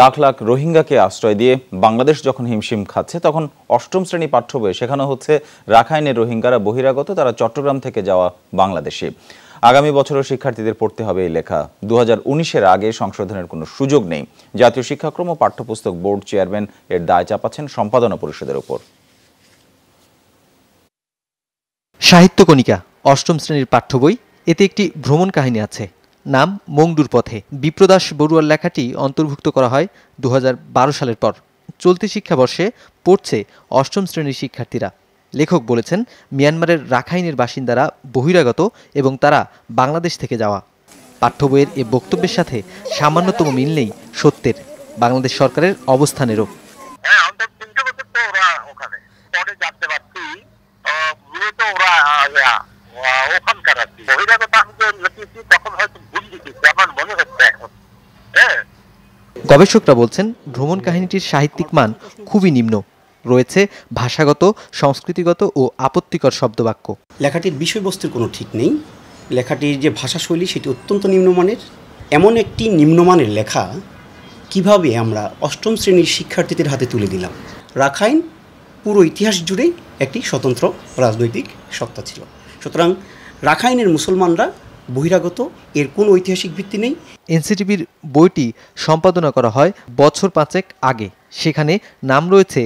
লাখ লাখ রোহিঙ্গাকে আশ্রয় দিয়ে বাংলাদেশ যখন হিমশিম খাচ্ছে তখন অষ্টম শ্রেণী পাঠ্য বই শেখানো হচ্ছে রাখাইনের রোহিঙ্গারা বহিরাগত তারা চট্টগ্রাম থেকে যাওয়া বাংলাদেশে আগামী বছরও শিক্ষার্থীদের পড়তে হবে এই লেখা দু হাজার আগে সংশোধনের কোনো সুযোগ নেই জাতীয় শিক্ষাক্রম ও পাঠ্যপুস্তক বোর্ড চেয়ারম্যান এর দায় চাপাচ্ছেন সম্পাদনা পরিষদের উপর সাহিত্যকণিকা অষ্টম শ্রেণীর পাঠ্য বই এতে একটি ভ্রমণ কাহিনী আছে নাম মংডুর পথে বিপ্রদাস বড়ুয়ার লেখাটি অন্তর্ভুক্ত করা হয় দু সালের পর চলতি শিক্ষাবর্ষে পড়ছে অষ্টম শ্রেণীর শিক্ষার্থীরা লেখক বলেছেন মিয়ানমারের রাখাইনের বাসিন্দারা বহিরাগত এবং তারা বাংলাদেশ থেকে যাওয়া পাঠ্য বইয়ের এ বক্তব্যের সাথে সামান্যতম মিল নেই সত্যের বাংলাদেশ সরকারের অবস্থানেরও গবেষকরা বলছেন ভ্রমণ কাহিনীটির সাহিত্যিক মান খুবই নিম্ন রয়েছে ভাষাগত সংস্কৃতিগত ও আপত্তিকর শব্দবাক্য লেখাটির বিষয়বস্তুর কোনো ঠিক নেই লেখাটির যে ভাষাশৈলী সেটি অত্যন্ত নিম্নমানের এমন একটি নিম্নমানের লেখা কিভাবে আমরা অষ্টম শ্রেণীর শিক্ষার্থীদের হাতে তুলে দিলাম রাখাইন পুরো ইতিহাস জুড়েই একটি স্বতন্ত্র রাজনৈতিক সত্তা ছিল সুতরাং রাখাইনের মুসলমানরা বহিরাগত এর কোনো ঐতিহাসিক ভিত্তি নেই এনসিটিভির বইটি সম্পাদনা করা হয় বছর পাঁচেক আগে সেখানে নাম রয়েছে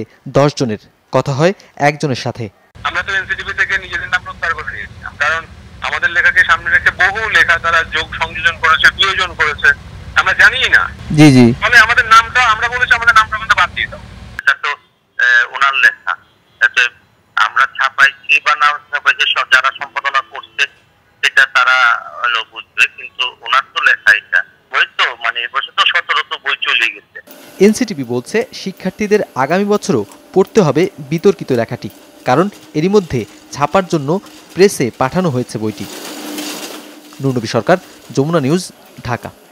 জনের কথা হয় একজনের সাথে আমরা তো এনসিটিভি থেকে নিজেদের নাম প্রত্যাহার করে নিয়েছিলাম কারণ আমাদের লেখাকে সামনে রেখে বহু লেখা তারা যোগ সংযোজন করেছে বিয়োজন করেছে আমরা জানি না জি জি মানে আমাদের নামটা আমরা বলেছি আমাদের নামটা কিন্তু বাদ দিয়ে দাও ওনার এনসিটিপি বলছে শিক্ষার্থীদের আগামী বছরও পড়তে হবে বিতর্কিত লেখাটি কারণ এরই মধ্যে ছাপার জন্য প্রেসে পাঠানো হয়েছে বইটি নুরনবী সরকার যমুনা নিউজ ঢাকা